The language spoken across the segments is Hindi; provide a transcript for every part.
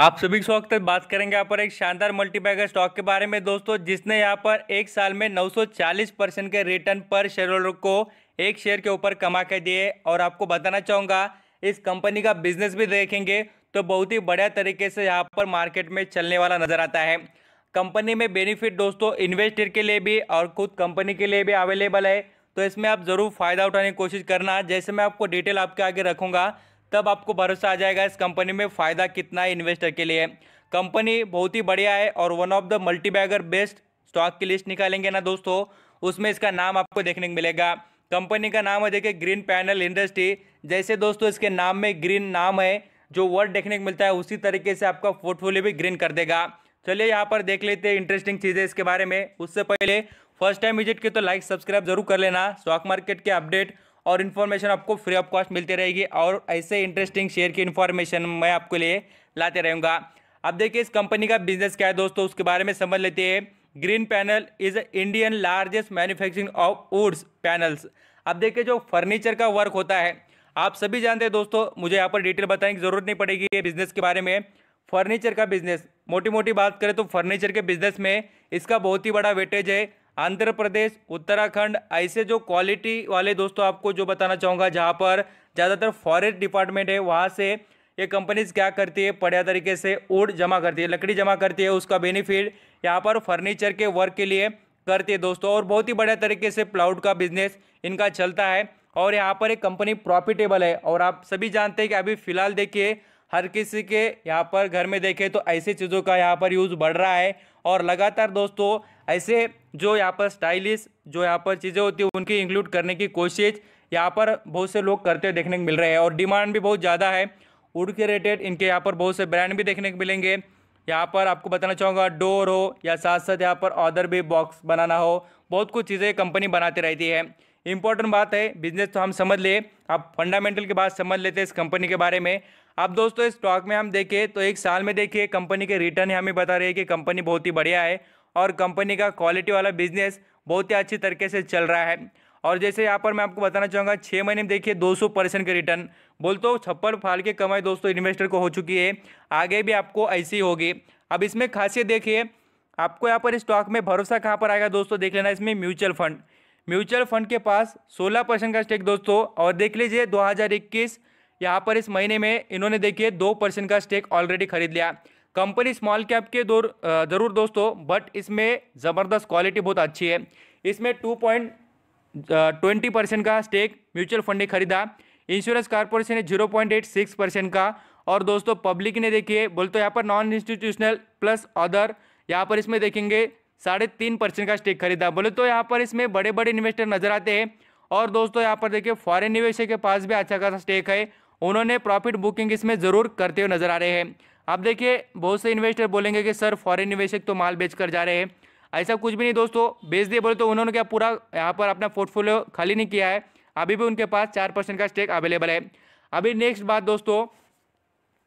आप सभी शौक तक बात करेंगे यहाँ पर एक शानदार मल्टीपैगर स्टॉक के बारे में दोस्तों जिसने यहाँ पर एक साल में 940 परसेंट के रिटर्न पर शेयर होल्डर को एक शेयर के ऊपर कमा के दिए और आपको बताना चाहूँगा इस कंपनी का बिजनेस भी देखेंगे तो बहुत ही बढ़िया तरीके से यहाँ पर मार्केट में चलने वाला नजर आता है कंपनी में बेनिफिट दोस्तों इन्वेस्टर के लिए भी और खुद कंपनी के लिए भी अवेलेबल है तो इसमें आप ज़रूर फ़ायदा उठाने की कोशिश करना जैसे मैं आपको डिटेल आपके आगे रखूँगा तब आपको भरोसा आ जाएगा इस कंपनी में फ़ायदा कितना है इन्वेस्टर के लिए कंपनी बहुत ही बढ़िया है और one of the multibagger best stock की लिस्ट निकालेंगे ना दोस्तों उसमें इसका नाम आपको देखने को मिलेगा कंपनी का नाम है देखिए ग्रीन पैनल इंडस्ट्री जैसे दोस्तों इसके नाम में ग्रीन नाम है जो वर्ड देखने को मिलता है उसी तरीके से आपका पोर्टफोलियो भी ग्रीन कर देगा चलिए यहाँ पर देख लेते हैं इंटरेस्टिंग चीज़ें इसके बारे में उससे पहले फर्स्ट टाइम विजिट के तो लाइक सब्सक्राइब जरूर कर लेना स्टॉक मार्केट के अपडेट और इन्फॉर्मेशन आपको फ्री ऑफ कॉस्ट मिलती रहेगी और ऐसे इंटरेस्टिंग शेयर की इन्फॉर्मेशन मैं आपके लिए लाते रहूँगा अब देखिए इस कंपनी का बिजनेस क्या है दोस्तों उसके बारे में समझ लेते हैं green panel is Indian largest manufacturing of woods panels अब देखिए जो फर्नीचर का वर्क होता है आप सभी जानते हैं दोस्तों मुझे यहाँ पर डिटेल बताने की जरूरत नहीं पड़ेगी ये बिजनेस के बारे में फर्नीचर का बिजनेस मोटी मोटी बात करें तो फर्नीचर के बिजनेस में इसका बहुत ही बड़ा वेटेज है आंध्र प्रदेश उत्तराखंड ऐसे जो क्वालिटी वाले दोस्तों आपको जो बताना चाहूँगा जहाँ पर ज़्यादातर फॉरेस्ट डिपार्टमेंट है वहाँ से ये कंपनीज क्या करती है बढ़िया तरीके से ऊड जमा करती है लकड़ी जमा करती है उसका बेनिफिट यहाँ पर फर्नीचर के वर्क के लिए करती है दोस्तों और बहुत ही बढ़िया तरीके से प्लाउड का बिजनेस इनका चलता है और यहाँ पर एक कंपनी प्रॉफिटेबल है और आप सभी जानते हैं कि अभी फिलहाल देखिए हर किसी के यहाँ पर घर में देखें तो ऐसे चीज़ों का यहाँ पर यूज़ बढ़ रहा है और लगातार दोस्तों ऐसे जो यहाँ पर स्टाइलिश जो यहाँ पर चीज़ें होती हैं उनकी इंक्लूड करने की कोशिश यहाँ पर बहुत से लोग करते हुए देखने को मिल रहे हैं और डिमांड भी बहुत ज़्यादा है उड़ के रिलेटेड इनके यहाँ पर बहुत से ब्रांड भी देखने को मिलेंगे यहाँ पर आपको बताना चाहूँगा डोर हो या साथ साथ यहाँ पर ऑर्डर भी बॉक्स बनाना हो बहुत कुछ चीज़ें कंपनी बनाती रहती है इंपॉर्टेंट बात है बिजनेस तो हम समझ लिए आप फंडामेंटल के बाद समझ लेते हैं इस कंपनी के बारे में अब दोस्तों इस स्टॉक में हम देखें तो एक साल में देखिए कंपनी के रिटर्न हमें बता रही है कि कंपनी बहुत ही बढ़िया है और कंपनी का क्वालिटी वाला बिजनेस बहुत ही अच्छी तरीके से चल रहा है और जैसे यहाँ पर मैं आपको बताना चाहूँगा छः महीने में देखिए 200 परसेंट के रिटर्न बोल तो छप्पन फाल की कमाई दोस्तों इन्वेस्टर को हो चुकी है आगे भी आपको ऐसी होगी अब इसमें खासियत देखिए आपको यहाँ पर स्टॉक में भरोसा कहाँ पर आएगा दोस्तों देख लेना इसमें म्यूचुअल फंड म्यूचुअल फंड के पास 16 परसेंट का स्टेक दोस्तों और देख लीजिए 2021 यहाँ पर इस महीने में इन्होंने देखिए दो परसेंट का स्टेक ऑलरेडी खरीद लिया कंपनी स्मॉल कैप के दौर ज़रूर दोस्तों बट इसमें ज़बरदस्त क्वालिटी बहुत अच्छी है इसमें टू पॉइंट ट्वेंटी परसेंट का स्टेक म्यूचुअल फंड ने खरीदा इंश्योरेंस कॉरपोरेशन ने zero point eight six percent का और दोस्तों पब्लिक ने देखिए बोलते यहाँ पर नॉन इंस्टीट्यूशनल प्लस अदर यहाँ पर इसमें देखेंगे साढ़े तीन परसेंट का स्टेक खरीदा बोले तो यहाँ पर इसमें बड़े बड़े इन्वेस्टर नजर आते हैं और दोस्तों यहाँ पर देखिए फॉरेन निवेशक के पास भी अच्छा खासा स्टेक है उन्होंने प्रॉफिट बुकिंग इसमें ज़रूर करते हुए नजर आ रहे हैं अब देखिए बहुत से इन्वेस्टर बोलेंगे कि सर फॉरेन निवेशक तो माल बेच कर जा रहे हैं ऐसा कुछ भी नहीं दोस्तों बेच दिए बोले तो उन्होंने क्या पूरा यहाँ पर अपना पोर्टफोलियो खाली नहीं किया है अभी भी उनके पास चार परसेंट का स्टेक अवेलेबल है अभी नेक्स्ट बात दोस्तों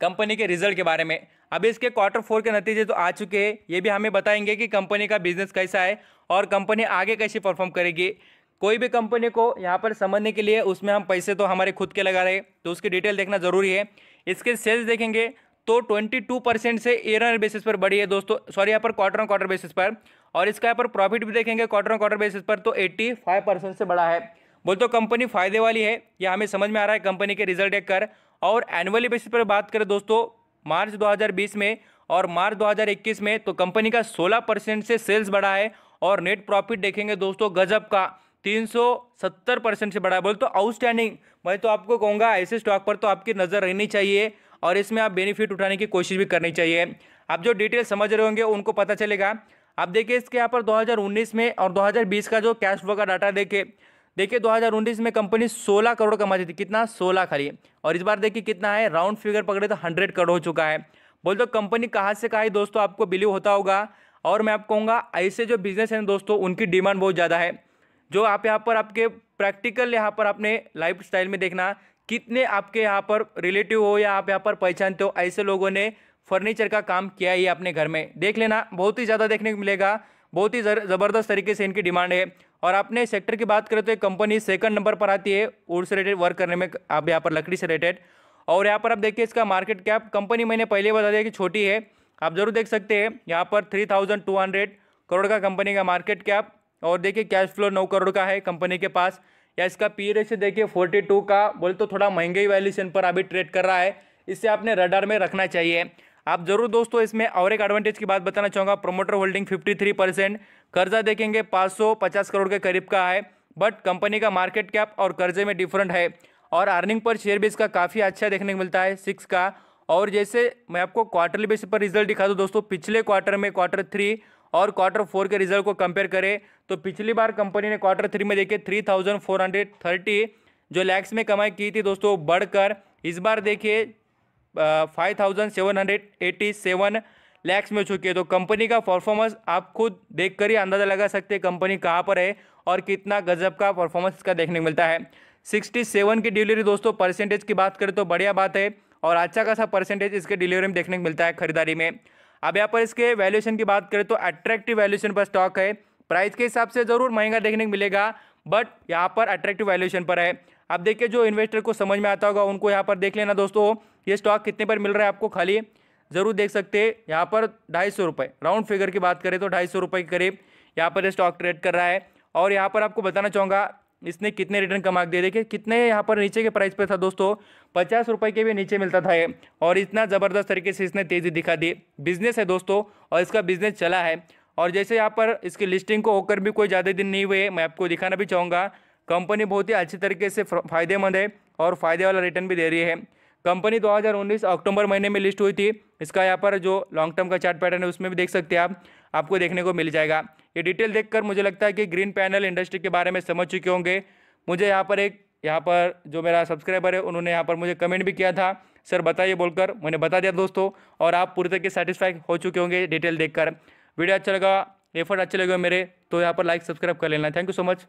कंपनी के रिजल्ट के बारे में अभी इसके क्वार्टर फोर के नतीजे तो आ चुके हैं ये भी हमें बताएंगे कि कंपनी का बिजनेस कैसा है और कंपनी आगे कैसे परफॉर्म करेगी कोई भी कंपनी को यहाँ पर समझने के लिए उसमें हम पैसे तो हमारे खुद के लगा रहे तो उसकी डिटेल देखना ज़रूरी है इसके सेल्स देखेंगे तो 22 परसेंट से ईयर बेसिस पर बढ़ी है दोस्तों सॉरी यहाँ पर क्वार्टर ऑन क्वार्टर बेसिस पर और इसका यहाँ पर प्रॉफिट भी देखेंगे क्वार्टर ऑन क्वार्टर बेसिस पर तो 85 परसेंट से बढ़ा है बोल तो कंपनी फायदे वाली है यह हमें समझ में आ रहा है कंपनी के रिजल्ट देख कर और एनुअली बेसिस पर बात करें दोस्तों मार्च 2020 में और मार्च 2021 में तो कंपनी का 16 परसेंट से सेल्स बढ़ा है और नेट प्रॉफिट देखेंगे दोस्तों गजब का 370 परसेंट से बढ़ा है बोल तो आउटस्टैंडिंग मैं तो आपको कहूँगा ऐसे स्टॉक पर तो आपकी नज़र रहनी चाहिए और इसमें आप बेनिफिट उठाने की कोशिश भी करनी चाहिए आप जो डिटेल समझ रहे होंगे उनको पता चलेगा आप देखिए इसके यहाँ पर 2019 में और 2020 का जो कैश फ्लो का डाटा देखे देखिए 2019 में कंपनी 16 करोड़ कमाती थी कितना 16 खाली और इस बार देखिए कितना है राउंड फिगर पकड़े तो 100 करोड़ हो चुका है बोल दो कंपनी कहाँ से कहा है दोस्तों आपको बिलीव होता होगा और मैं आपको कहूँगा ऐसे जो बिजनेस हैं दोस्तों उनकी डिमांड बहुत ज़्यादा है जो आप यहाँ पर आपके प्रैक्टिकल यहाँ पर अपने लाइफ स्टाइल में देखना कितने आपके यहाँ पर रिलेटिव हो या आप यहाँ पर पहचानते हो ऐसे लोगों ने फर्नीचर का काम किया ही अपने घर में देख लेना बहुत ही ज़्यादा देखने को मिलेगा बहुत ही ज़बरदस्त तरीके से इनकी डिमांड है और आपने सेक्टर की बात करें तो एक कंपनी सेकंड नंबर पर आती है वुड से रिलेटेड वर्क करने में आप यहाँ पर लकड़ी से रिलेटेड और यहाँ पर आप देखिए इसका मार्केट कैप कंपनी मैंने पहले बता दिया कि छोटी है आप जरूर देख सकते हैं यहाँ पर three thousand two hundred crore का कंपनी का मार्केट कैप और देखिए कैश फ्लो नौ करोड़ का है कंपनी के पास या इसका पी रेशियो देखिए फोर्टी टू का बोले तो थोड़ा महंगाई वैल्यूशन पर अभी ट्रेड कर रहा है इसे आपने रडार में रखना चाहिए आप जरूर दोस्तों इसमें और एक एडवांटेज की बात बताना चाहूँगा प्रोमोटर होल्डिंग 53 परसेंट कर्जा देखेंगे 550 करोड़ के करीब का है बट कंपनी का मार्केट कैप और कर्जे में डिफरेंट है और अर्निंग पर शेयर भी इसका काफ़ी अच्छा देखने को मिलता है सिक्स का और जैसे मैं आपको क्वार्टरली बेसिस पर रिजल्ट दिखा दूँ दोस्तों पिछले क्वार्टर में क्वार्टर थ्री और क्वार्टर फोर के रिजल्ट को कंपेयर करें तो पिछली बार कंपनी ने क्वार्टर थ्री में देखिए three thousand four hundred thirty जो लैक्स में कमाई की थी दोस्तों बढ़कर इस बार देखिए five thousand seven hundred eighty seven lakhs में चुकी है तो कंपनी का परफॉर्मेंस आप खुद देख कर ही अंदाज़ा लगा सकते हैं कंपनी कहाँ पर है और कितना गजब का परफॉर्मेंस इसका देखने को मिलता है सिक्सटी सेवन की डिलीवरी दोस्तों परसेंटेज की बात करें तो बढ़िया बात है और अच्छा खासा परसेंटेज इसके डिलीवरी में देखने को मिलता है खरीदारी में अब यहाँ पर इसके वैल्यूशन की बात करें तो अट्रैक्टिव वैल्यूशन पर स्टॉक है प्राइस के हिसाब से ज़रूर महंगा देखने को मिलेगा बट यहाँ पर अट्रैक्टिव वैल्यूशन पर है अब देखिए जो इन्वेस्टर को समझ में आता होगा उनको यहाँ पर देख लेना दोस्तों ये स्टॉक कितने पर मिल रहा है आपको खाली ज़रूर देख सकते हैं यहाँ पर ढाई सौ रुपये राउंड फिगर की बात करें तो ढाई सौ रुपये के करीब यहाँ पर स्टॉक ट्रेड कर रहा है और यहाँ पर आपको बताना चाहूँगा इसने कितने रिटर्न कमा दिए देखिए कितने यहाँ पर नीचे के प्राइस पर था दोस्तों पचास रुपये के भी नीचे मिलता था ये और इतना ज़बरदस्त तरीके से इसने तेज़ी दिखा दी बिजनेस है दोस्तों और इसका बिजनेस चला है और जैसे यहाँ पर इसकी लिस्टिंग को होकर भी कोई ज़्यादा दिन नहीं हुए मैं आपको दिखाना भी चाहूँगा कंपनी बहुत ही अच्छी तरीके से फायदेमंद है और फ़ायदे वाला रिटर्न भी दे रही है कंपनी 2019 अक्टूबर महीने में लिस्ट हुई थी इसका यहाँ पर जो लॉन्ग टर्म का चार्ट पैटर्न है उसमें भी देख सकते हैं आप आपको देखने को मिल जाएगा ये डिटेल देखकर मुझे लगता है कि ग्रीन पैनल इंडस्ट्री के बारे में समझ चुके होंगे मुझे यहाँ पर एक यहाँ पर जो मेरा सब्सक्राइबर है उन्होंने यहाँ पर मुझे कमेंट भी किया था सर बताइए बोलकर मैंने बता दिया दोस्तों और आप पूरी तरीके सेटिस्फाई हो चुके होंगे डिटेल देखकर वीडियो अच्छा लगा एफर्ट अच्छे लगे मेरे तो यहाँ पर लाइक सब्सक्राइब कर लेना थैंक यू सो मच